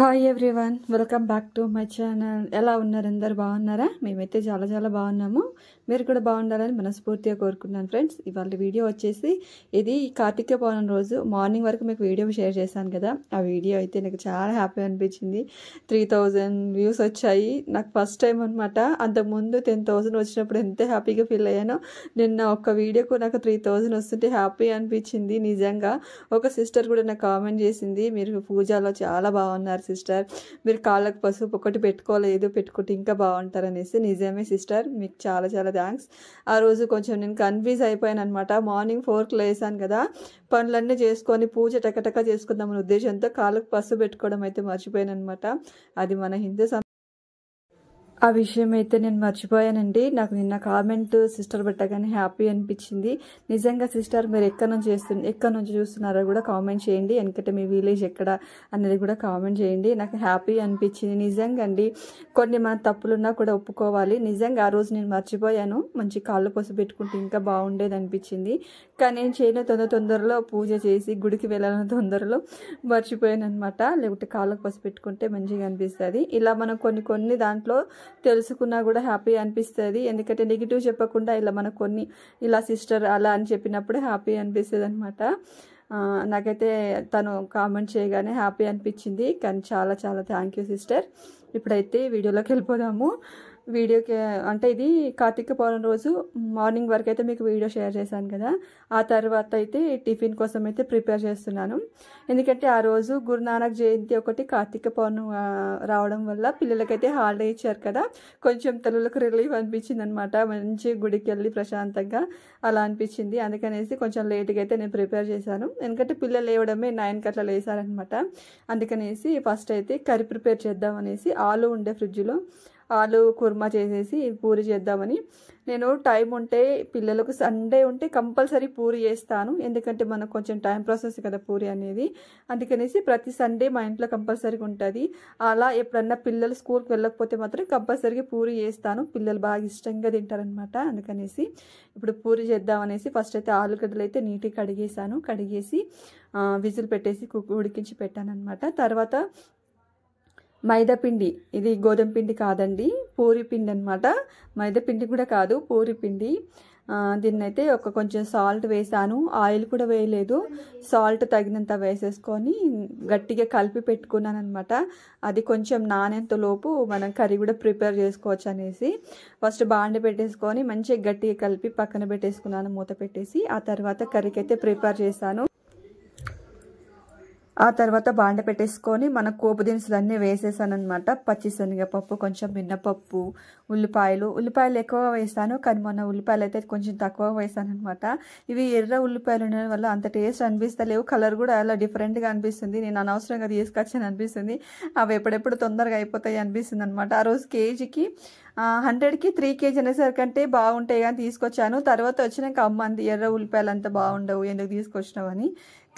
hi everyone welcome back to my channel ఎలా ఉన్నారు అందరు బాగున్నారా మేమైతే చాలా చాలా బాగున్నాము మీరు కూడా బాగుండాలని మనస్ఫూర్తిగా కోరుకున్నాను ఫ్రెండ్స్ ఇవాళ వీడియో వచ్చేసి ఇది కార్తీక పౌర్ణం రోజు మార్నింగ్ వరకు మీకు వీడియో షేర్ చేశాను కదా ఆ వీడియో అయితే నాకు చాలా హ్యాపీ అనిపించింది త్రీ వ్యూస్ వచ్చాయి నాకు ఫస్ట్ టైం అనమాట అంతకుముందు టెన్ థౌసండ్ వచ్చినప్పుడు ఎంత హ్యాపీగా ఫీల్ అయ్యానో నిన్న ఒక్క వీడియోకు నాకు త్రీ వస్తుంటే హ్యాపీ అనిపించింది నిజంగా ఒక సిస్టర్ కూడా నాకు కామెంట్ చేసింది మీరు పూజలో చాలా బాగున్నారు సిస్టర్ మీరు కాళ్ళకు పసుపు ఒకటి పెట్టుకోలేదు పెట్టుకుంటే ఇంకా బాగుంటారు అనేసి నిజమే సిస్టర్ మీకు చాలా చాలా థ్యాంక్స్ ఆ రోజు కొంచెం నేను కన్ఫ్యూజ్ అయిపోయాను అనమాట మార్నింగ్ ఫోర్కి లేసాను కదా పనులన్నీ చేసుకొని పూజ టకటక చేసుకుందామనే ఉద్దేశంతో కాళ్ళకు పసుపు పెట్టుకోవడం అయితే మర్చిపోయాను అనమాట అది మన హిందూ ఆ విషయం అయితే నేను మర్చిపోయానండి నాకు నిన్న కామెంట్ సిస్టర్ పెట్టగానే హ్యాపీ అనిపించింది నిజంగా సిస్టర్ మీరు ఎక్కడి నుంచి చేస్తుంది ఎక్కడి నుంచి చూస్తున్నారో కూడా కామెంట్ చేయండి ఎందుకంటే మీ విలేజ్ ఎక్కడ అనేది కూడా కామెంట్ చేయండి నాకు హ్యాపీ అనిపించింది నిజంగా అండి కొన్ని మన తప్పులున్నా కూడా ఒప్పుకోవాలి నిజంగా ఆ రోజు నేను మర్చిపోయాను మంచి కాళ్ళు పోసి పెట్టుకుంటే ఇంకా బాగుండేది అనిపించింది కానీ నేను చేయను తొందర తొందరలో పూజ చేసి గుడికి వెళ్ళాలని తొందరలో మర్చిపోయాను అనమాట లేకుంటే కాళ్ళకు పసి పెట్టుకుంటే మంచిగా అనిపిస్తుంది ఇలా మనం కొన్ని కొన్ని దాంట్లో తెలుసుకున్నా కూడా హ్యాపీ అనిపిస్తుంది ఎందుకంటే నెగిటివ్ చెప్పకుండా ఇలా మనకు కొన్ని ఇలా సిస్టర్ అలా అని చెప్పినప్పుడే హ్యాపీ అనిపిస్తుంది అనమాట నాకైతే తను కామెంట్ చేయగానే హ్యాపీ అనిపించింది కానీ చాలా చాలా థ్యాంక్ యూ సిస్టర్ ఇప్పుడైతే వీడియోలోకి వెళ్ళిపోదాము వీడియోకి అంటే ఇది కార్తీక పౌర్ణమి రోజు మార్నింగ్ వరకు అయితే మీకు వీడియో షేర్ చేశాను కదా ఆ తర్వాత అయితే టిఫిన్ కోసం అయితే ప్రిపేర్ చేస్తున్నాను ఎందుకంటే ఆ రోజు గురునానక్ జయంతి ఒకటి కార్తీక పౌర్ణమి రావడం వల్ల పిల్లలకైతే హాలిడే ఇచ్చారు కదా కొంచెం తల్లులకు రిలీఫ్ అనిపించింది అనమాట మంచి గుడికి వెళ్ళి ప్రశాంతంగా అలా అనిపించింది అందుకనేసి కొంచెం లేట్గా అయితే నేను ప్రిపేర్ చేశాను ఎందుకంటే పిల్లలు లేవడమే నైన్కి అట్లా లేసారనమాట అందుకనేసి ఫస్ట్ అయితే కర్రీ ప్రిపేర్ చేద్దామనేసి ఆలు ఉండే ఫ్రిడ్జ్లో ఆలు కుర్మా చేసేసి పూరి చేద్దామని నేను టైం ఉంటే పిల్లలకు సండే ఉంటే కంపల్సరీ పూరి చేస్తాను ఎందుకంటే మనకు కొంచెం టైం ప్రాసెస్ కదా పూరి అనేది అందుకనేసి ప్రతి సండే మా ఇంట్లో కంపల్సరీగా ఉంటుంది అలా ఎప్పుడన్నా పిల్లలు స్కూల్కి వెళ్ళకపోతే మాత్రం కంపల్సరీగా పూరి చేస్తాను పిల్లలు బాగా ఇష్టంగా తింటారనమాట అందుకనేసి ఇప్పుడు పూరి చేద్దామనేసి ఫస్ట్ అయితే ఆలుగడ్డలు అయితే నీట్గా కడిగేసాను కడిగేసి విజిల్ పెట్టేసి కుక్ ఉడికించి పెట్టాను అనమాట తర్వాత మైదా పిండి ఇది గోధుమ పిండి కాదండి పూరి పిండి అనమాట మైదా పిండి కూడా కాదు పూరి పిండి దీన్నైతే ఒక కొంచెం సాల్ట్ వేసాను ఆయిల్ కూడా వేయలేదు సాల్ట్ తగినంత వేసేసుకొని గట్టిగా కలిపి పెట్టుకున్నాను అనమాట అది కొంచెం లోపు మనం కర్రీ కూడా ప్రిపేర్ చేసుకోవచ్చు అనేసి ఫస్ట్ బాండి పెట్టేసుకొని మంచిగా గట్టిగా కలిపి పక్కన పెట్టేసుకున్నాను మూత పెట్టేసి ఆ తర్వాత కర్రీకి అయితే ప్రిపేర్ చేశాను ఆ తర్వాత బాండ పెట్టేసుకొని మన కోపు దినుసులు అన్నీ వేసేసాను అనమాట పచ్చి శనగపప్పు కొంచెం మిన్నపప్పు ఉల్లిపాయలు ఉల్లిపాయలు ఎక్కువ వేసాను కానీ మొన్న ఉల్లిపాయలు అయితే కొంచెం తక్కువ వేసాను అనమాట ఇవి ఎర్ర ఉల్లిపాయలు ఉండడం వల్ల అంత టేస్ట్ అనిపిస్తలేవు కలర్ కూడా అలా డిఫరెంట్గా అనిపిస్తుంది నేను అనవసరంగా తీసుకొచ్చాను అనిపిస్తుంది అవి ఎప్పుడెప్పుడు తొందరగా అయిపోతాయి అనిపిస్తుంది అనమాట ఆ రోజు కేజీకి హండ్రెడ్కి త్రీ కేజీ అనేసరికంటే బాగుంటాయి కానీ తీసుకొచ్చాను తర్వాత వచ్చినాక అమ్మంది ఎర్ర ఉల్లిపాయలు అంత బాగుండవు ఎందుకు తీసుకొచ్చినావు అని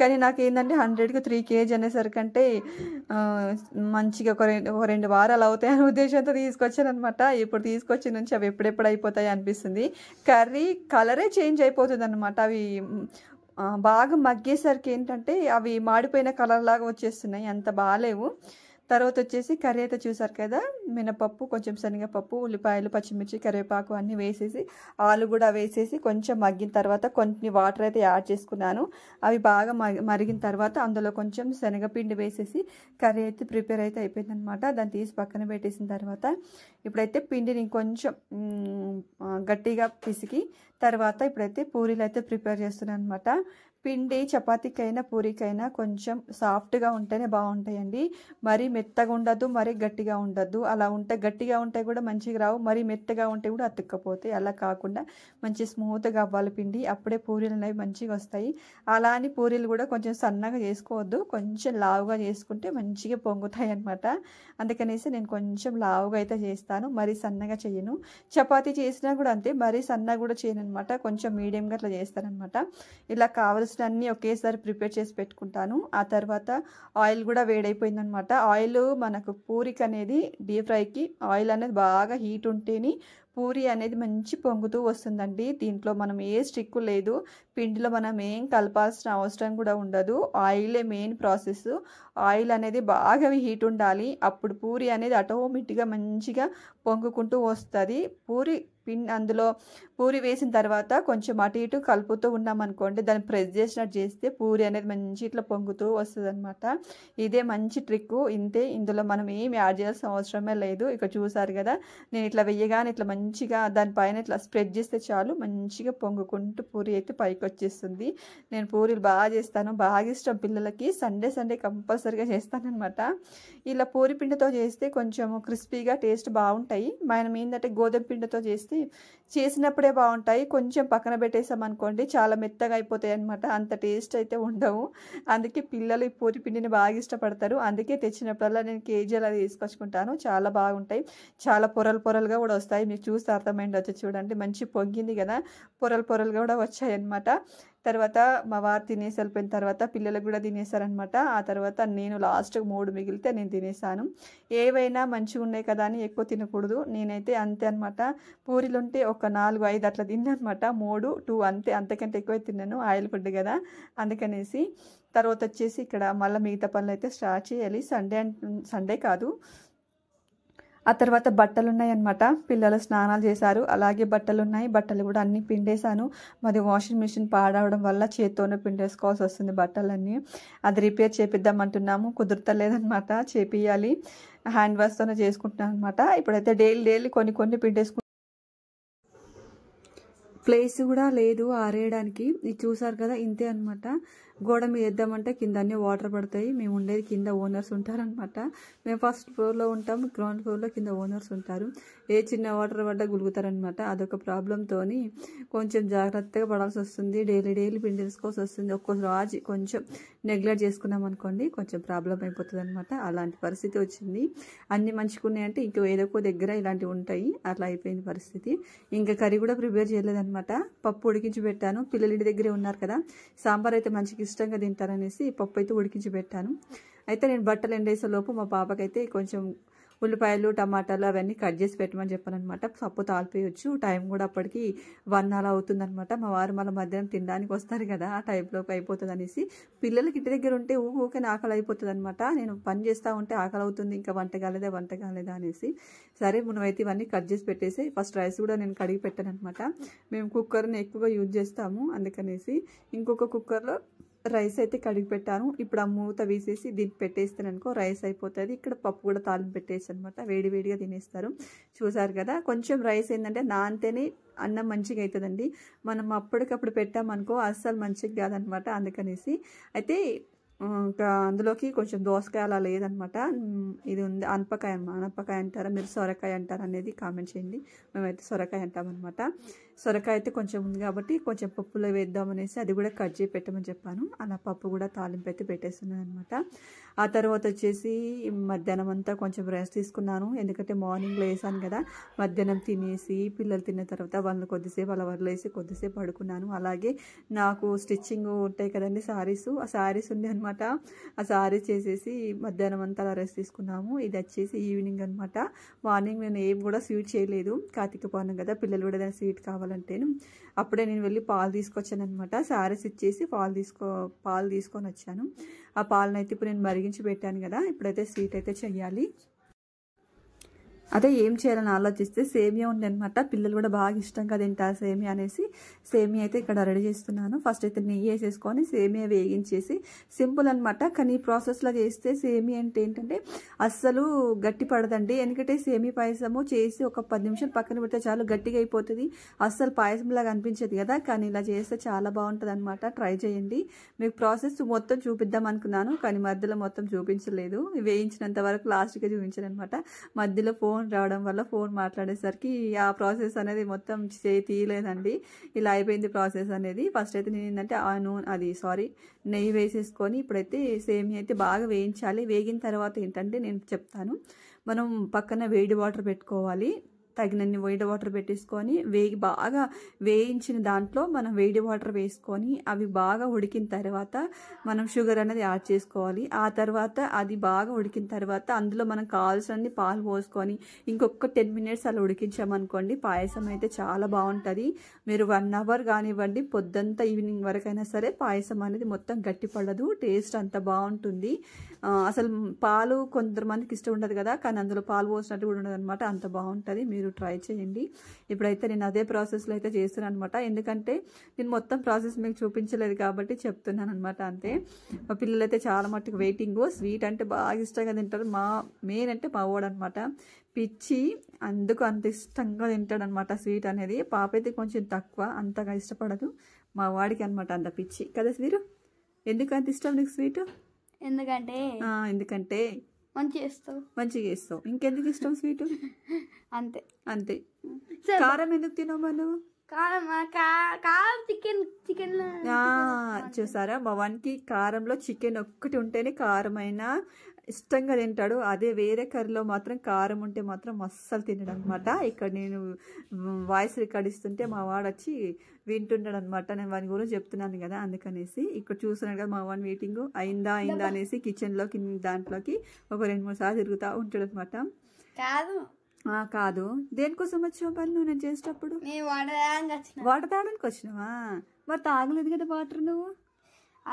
కానీ నాకు ఏంటంటే హండ్రెడ్కి త్రీ కేజీ అనేసరికంటే మంచిగా ఒక రెండు ఒక రెండు వారాలు అవుతాయి అనే ఉద్దేశంతో తీసుకొచ్చాను అనమాట ఇప్పుడు తీసుకొచ్చి నుంచి అవి ఎప్పుడెప్పుడు అయిపోతాయి అనిపిస్తుంది కర్రీ కలరే చేంజ్ అయిపోతుంది అనమాట అవి బాగా మగ్గేసరికి ఏంటంటే అవి మాడిపోయిన కలర్ లాగా వచ్చేస్తున్నాయి అంత బాగాలేవు తర్వాత వచ్చేసి కర్రీ అయితే చూసారు కదా మినపప్పు కొంచెం శనగపప్పు ఉల్లిపాయలు పచ్చిమిర్చి కరివేపాకు అన్నీ వేసేసి ఆలు కూడా వేసేసి కొంచెం మగ్గిన తర్వాత కొన్ని వాటర్ అయితే యాడ్ చేసుకున్నాను అవి బాగా మరిగిన తర్వాత అందులో కొంచెం శనగపిండి వేసేసి కర్రీ అయితే ప్రిపేర్ అయితే అయిపోయింది అనమాట దాన్ని తీసి పక్కన పెట్టేసిన తర్వాత ఇప్పుడైతే పిండిని కొంచెం గట్టిగా పిసికి తర్వాత ఇప్పుడైతే పూరీలు అయితే ప్రిపేర్ చేస్తున్నాను అనమాట పిండి చపాతీకైనా పూరికైనా కొంచెం సాఫ్ట్గా ఉంటేనే బాగుంటాయండి మరీ మెత్తగా ఉండదు మరీ గట్టిగా ఉండదు అలా ఉంటే గట్టిగా ఉంటే కూడా మంచిగా రావు మరీ మెత్తగా ఉంటే కూడా అతుక్కపోతాయి అలా కాకుండా మంచి స్మూత్గా అవ్వాలి పిండి అప్పుడే పూరీలు అనేవి మంచిగా వస్తాయి అలా అని పూరీలు కూడా కొంచెం సన్నగా చేసుకోవద్దు కొంచెం లావుగా చేసుకుంటే మంచిగా పొంగుతాయి అనమాట అందుకనేసి నేను కొంచెం లావుగా అయితే చేస్తాను మరీ సన్నగా చేయను చపాతీ చేసినా కూడా అంతే మరీ సన్నగా కూడా చేయను అనమాట కొంచెం మీడియంగా అట్లా చేస్తాను అనమాట ఇలా కావాల్సిన ఆల్మోస్ట్ అన్నీ ఒకేసారి ప్రిపేర్ చేసి పెట్టుకుంటాను ఆ తర్వాత ఆయిల్ కూడా వేడైపోయిందనమాట ఆయిల్ మనకు పూరికి అనేది డీప్ ఫ్రైకి ఆయిల్ అనేది బాగా హీట్ ఉంటేనే పూరి అనేది మంచి పొంగుతూ వస్తుందండి దీంట్లో మనం ఏ స్టిక్ లేదు పిండిలో మనం ఏం కలపాల్సిన అవసరం కూడా ఉండదు ఆయిలే మెయిన్ ప్రాసెస్ ఆయిల్ అనేది బాగా హీట్ ఉండాలి అప్పుడు పూరి అనేది ఆటోమేటిక్గా మంచిగా పొంగుకుంటూ వస్తుంది పూరి పిన్ అందులో పూరి వేసిన తర్వాత కొంచెం అటు ఇటు కలుపుతూ ఉన్నామనుకోండి దాన్ని ప్రెస్ చేసినట్టు చేస్తే పూరి అనేది మంచి ఇట్లా పొంగుతూ వస్తుంది అనమాట ఇదే మంచి ట్రిక్ ఇంతే ఇందులో మనం ఏమి యాడ్ చేయాల్సిన అవసరమే లేదు ఇక్కడ చూసారు కదా నేను ఇట్లా వెయ్యగానే ఇట్లా మంచిగా దానిపైన ఇట్లా స్ప్రెడ్ చేస్తే చాలు మంచిగా పొంగుకుంటూ పూరి అయితే పైకి వచ్చేస్తుంది నేను పూరీలు బాగా చేస్తాను బాగా ఇష్టం పిల్లలకి సండే సండే కంపల్సరీ కంపల్సరిగా చేస్తానమాట ఇలా పూరి పిండితో చేస్తే కొంచెము క్రిస్పీగా టేస్ట్ బాగుంటాయి మనం ఏంటంటే గోధుమ పిండితో చేస్తే చేసినప్పుడే బాగుంటాయి కొంచెం పక్కన పెట్టేసామనుకోండి చాలా మెత్తగా అయిపోతాయి అనమాట అంత టేస్ట్ అయితే ఉండవు అందుకే పిల్లలు ఈ పూరి పిండిని బాగా ఇష్టపడతారు అందుకే తెచ్చినప్పుడల్లా నేను కేజీ అలా తీసుకొచ్చుకుంటాను చాలా బాగుంటాయి చాలా పొరలు పొరలుగా కూడా వస్తాయి మీరు చూస్తే అర్థమైంది వచ్చి చూడండి మంచి పొంగింది కదా పొరలు పొరలుగా కూడా వచ్చాయి అనమాట తర్వాత మా వారు తినేసి వెళ్ళిపోయిన తర్వాత పిల్లలకు కూడా తినేసారనమాట ఆ తర్వాత నేను లాస్ట్ మూడు మిగిలితే నేను తినేసాను ఏవైనా మంచిగా ఉన్నాయి కదా అని ఎక్కువ తినకూడదు నేనైతే అంతే అనమాట పూరీలు ఉంటే ఒక నాలుగు ఐదు అట్లా అనమాట మూడు టూ అంతే అంతకంటే ఎక్కువ తిన్నాను ఆయిల్ ఫుడ్ కదా అందుకనేసి తర్వాత వచ్చేసి ఇక్కడ మళ్ళీ మిగతా పనులు అయితే స్టార్ట్ చేయాలి సండే సండే కాదు ఆ తర్వాత బట్టలు అనమాట పిల్లలు స్నానాలు చేశారు అలాగే బట్టలు ఉన్నాయి బట్టలు కూడా అన్నీ పిండేశాను మాది వాషింగ్ మిషన్ పాడవడం వల్ల చేత్తోనే పిండేసుకోవాల్సి వస్తుంది బట్టలన్నీ అది రిపేర్ అంటున్నాము కుదరతలేదనమాట చేపియాలి హ్యాండ్ వాష్తోనే చేసుకుంటున్నాను అనమాట ఇప్పుడైతే డైలీ డైలీ కొన్ని కొన్ని పిండేసుకుంటాం ప్లేస్ కూడా లేదు ఆరేయడానికి ఇది చూసారు కదా ఇంతే అనమాట గోడ మీద వేద్దామంటే కింద అన్నీ వాటర్ పడతాయి మేము ఉండేది కింద ఓనర్స్ ఉంటారనమాట మేము ఫస్ట్ ఫ్లోర్లో ఉంటాం గ్రౌండ్ ఫ్లోర్లో కింద ఓనర్స్ ఉంటారు ఏ చిన్న వాటర్ పడ్డా గులుగుతారనమాట అదొక ప్రాబ్లంతో కొంచెం జాగ్రత్తగా పడాల్సి వస్తుంది డైలీ డైలీ పిండి తెలుసుకోవాల్సి వస్తుంది ఒక్కొక్క రాజు కొంచెం నెగ్లెక్ట్ చేసుకున్నాం అనుకోండి కొంచెం ప్రాబ్లం అయిపోతుంది అనమాట అలాంటి పరిస్థితి వచ్చింది అన్నీ మంచుకున్నాయంటే ఇంకో ఏదో దగ్గర ఇలాంటివి ఉంటాయి అట్లా అయిపోయింది పరిస్థితి ఇంకా కర్రీ కూడా ప్రిపేర్ చేయలేదనమాట పప్పు ఉడికించి పెట్టాను పిల్లలు ఇంటి దగ్గరే ఉన్నారు కదా సాంబార్ అయితే మంచిగా ఇష్టంగా తింటారనేసి పప్పు అయితే ఉడికించి పెట్టాను అయితే నేను బట్టలు ఎండేసేలోపు మా పాపకైతే కొంచెం ఉల్లిపాయలు టమాటాలు అవన్నీ కట్ చేసి పెట్టమని చెప్పానమాట పప్పు తాలిపోయొచ్చు టైం కూడా అప్పటికి వన్ అలా అవుతుందనమాట మా వారు మళ్ళీ మధ్యాహ్నం తినడానికి వస్తారు కదా ఆ టైంలోకి అయిపోతుంది అనేసి పిల్లలకి ఇంటి దగ్గర ఉంటే ఊకే ఆకలి అయిపోతుంది అనమాట నేను పని చేస్తూ ఉంటే ఆకలి అవుతుంది ఇంకా వంట కాలేదా వంట కాలేదా అనేసి సరే మనమైతే ఇవన్నీ కట్ చేసి పెట్టేసి ఫస్ట్ రైస్ కూడా నేను కడిగి పెట్టాను అనమాట మేము కుక్కర్ని ఎక్కువగా యూజ్ చేస్తాము అందుకనేసి ఇంకొక కుక్కర్లో రైస్ అయితే కడిగి పెట్టాను ఇప్పుడు ఆ మూత వేసేసి దీన్ని పెట్టేస్తాను అనుకో రైస్ అయిపోతుంది ఇక్కడ పప్పు కూడా తాలింపు పెట్టేసి అనమాట వేడివేడిగా తినేస్తారు చూసారు కదా కొంచెం రైస్ ఏంటంటే నానితేనే అన్నం మంచిగా అవుతుందండి మనం అప్పటికప్పుడు పెట్టామనుకో అస్సలు మంచిగా కాదనమాట అందుకనేసి అయితే ఇంకా అందులోకి కొంచెం దోసకాయ అలా లేదనమాట ఇది ఉంది అనపకాయ అనపకాయ అంటారా మీరు సొరకాయ అంటారా అనేది కామెంట్ చేయండి మేమైతే సొరకాయ అంటామన్నమాట సొరకాయ అయితే కొంచెం ఉంది కాబట్టి కొంచెం పప్పులో వేద్దామనేసి అది కూడా కట్ చేసి పెట్టమని చెప్పాను అలా పప్పు కూడా తాలింపు అయితే పెట్టేస్తున్నాను అనమాట ఆ తర్వాత వచ్చేసి మధ్యాహ్నం అంతా కొంచెం రెస్ట్ తీసుకున్నాను ఎందుకంటే మార్నింగ్లో వేసాను కదా మధ్యాహ్నం తినేసి పిల్లలు తిన్న తర్వాత వాళ్ళని కొద్దిసేపు అలా వేసి కొద్దిసేపు పడుకున్నాను అలాగే నాకు స్టిచ్చింగ్ ఉంటాయి కదండి శారీస్ ఆ శారీస్ ఉంది అనమాట ఆ శారీస్ చేసేసి మధ్యాహ్నం అంతా అలా రెస్ట్ తీసుకున్నాము ఇది వచ్చేసి ఈవినింగ్ అనమాట మార్నింగ్ నేను ఏం కూడా స్వీట్ చేయలేదు కార్తీక పోను కదా పిల్లలు కూడా ఏదైనా స్వీట్ కావాలి కావాలంటేను అప్పుడే నేను వెళ్ళి పాలు తీసుకొచ్చాను అనమాట శారీస్ ఇచ్చేసి పాలు తీసుకో పాలు తీసుకొని వచ్చాను ఆ పాలను అయితే ఇప్పుడు నేను మరిగించి పెట్టాను కదా ఇప్పుడైతే స్వీట్ అయితే చెయ్యాలి అదే ఏం చేయాలని ఆలోచిస్తే సేమియా ఉంది అనమాట పిల్లలు కూడా బాగా ఇష్టంగా తింటారు సేమియా అనేసి సేమియా అయితే ఇక్కడ రెడీ చేస్తున్నాను ఫస్ట్ అయితే నెయ్యి వేసేసుకొని సేమియా వేగించేసి సింపుల్ అనమాట కానీ ఈ ప్రాసెస్లో చేస్తే సేమియా అంటే ఏంటంటే అస్సలు గట్టి పడదండి ఎందుకంటే సేమి పాయసము చేసి ఒక పది నిమిషాలు పక్కన పెడితే చాలు గట్టిగా అయిపోతుంది అస్సలు పాయసంలాగా అనిపించేది కదా కానీ ఇలా చేస్తే చాలా బాగుంటుంది అనమాట ట్రై చేయండి మీకు ప్రాసెస్ మొత్తం చూపిద్దాం అనుకున్నాను కానీ మధ్యలో మొత్తం చూపించలేదు వేయించినంత వరకు లాస్ట్గా చూపించాను అనమాట మధ్యలో ఫోన్ ఫోన్ రావడం వల్ల ఫోన్ మాట్లాడేసరికి ఆ ప్రాసెస్ అనేది మొత్తం చే తీయలేదండి ఇలా అయిపోయింది ప్రాసెస్ అనేది ఫస్ట్ అయితే నేను ఏంటంటే ఆ నూనె అది సారీ నెయ్యి వేసేసుకొని ఇప్పుడైతే సేమియా అయితే బాగా వేయించాలి వేగిన తర్వాత ఏంటంటే నేను చెప్తాను మనం పక్కన వేడి వాటర్ పెట్టుకోవాలి తగినన్ని వేడి వాటర్ పెట్టేసుకొని వేగి బాగా వేయించిన దాంట్లో మనం వేడి వాటర్ వేసుకొని అవి బాగా ఉడికిన తర్వాత మనం షుగర్ అనేది యాడ్ చేసుకోవాలి ఆ తర్వాత అది బాగా ఉడికిన తర్వాత అందులో మనం కావాల్సినన్ని పాలు పోసుకొని ఇంకొక టెన్ మినిట్స్ అలా ఉడికించామనుకోండి పాయసం అయితే చాలా బాగుంటుంది మీరు వన్ అవర్ కానివ్వండి పొద్దంతా ఈవినింగ్ వరకైనా సరే పాయసం అనేది మొత్తం గట్టిపడదు టేస్ట్ అంత బాగుంటుంది అసలు పాలు కొంతమందికి ఇష్టం ఉండదు కదా కానీ అందులో పాలు పోసినట్టు కూడా ఉండదు అంత బాగుంటుంది మీరు మీరు ట్రై చేయండి ఇప్పుడైతే నేను అదే ప్రాసెస్లో అయితే చేస్తున్నాను అనమాట ఎందుకంటే నేను మొత్తం ప్రాసెస్ మీకు చూపించలేదు కాబట్టి చెప్తున్నాను అనమాట అంతే మా పిల్లలు అయితే చాలా మట్టుకు వెయిటింగ్ స్వీట్ అంటే బాగా ఇష్టంగా తింటారు మా మెయిన్ అంటే మా ఓడనమాట పిచ్చి అందుకు అంత ఇష్టంగా తింటాడనమాట స్వీట్ అనేది పాప అయితే కొంచెం తక్కువ అంతగా ఇష్టపడదు మా వాడికి అనమాట అంత పిచ్చి కదా స్వీరు ఎందుకు అంత ఇష్టం నీకు స్వీటు ఎందుకంటే ఎందుకంటే మంచిగా చేస్తావు మంచిగా చేస్తావు ఇంకెందుకు ఇష్టం స్వీట్ అంతే అంతే కారం ఎందుకు తినవు మనం కారం కారం చికెన్ చికెన్ చూసారా మా వన్కి కారంలో చికెన్ ఒక్కటి ఉంటేనే కారమైన ఇష్టంగా తింటాడు అదే వేరే కర్రీలో మాత్రం కారం ఉంటే మాత్రం అస్సలు తినడం అనమాట ఇక్కడ నేను వాయిస్ రికార్డ్ ఇస్తుంటే మా వాడు వచ్చి వింటున్నాడు అనమాట నేను వాని గురించి చెప్తున్నాను కదా అందుకనేసి ఇక్కడ చూస్తున్నాడు కదా మా వాడిని మీటింగ్ అయిందా అయిందా అనేసి కిచెన్లోకి దాంట్లోకి ఒక రెండు మూడు సార్లు తిరుగుతూ ఉంటాడు అనమాట కాదు కాదు దేనికోసం వచ్చావు పని నువ్వు నేను చేసేటప్పుడు వాటర్ తాగడానికి వచ్చినావా మరి తాగలేదు కదా వాటర్ నువ్వు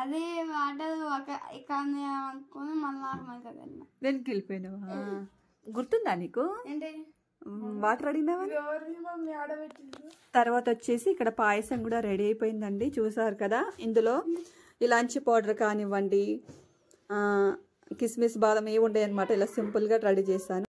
అదే ఆటలు ఒక ఇక్కడ అనుకుని మళ్ళా మనకి వెళ్ళిన దానికి వెళ్ళిపోయినావా గుర్తుందా నీకు ఏంటి వాటర్ అడిగినావా తర్వాత వచ్చేసి ఇక్కడ పాయసం కూడా రెడీ అయిపోయిందండి చూసారు కదా ఇందులో ఇలాంచి పౌడర్ కానివ్వండి కిస్మిస్ బాదం ఏమి ఉండే అనమాట ఇలా సింపుల్గా రెడీ చేశాను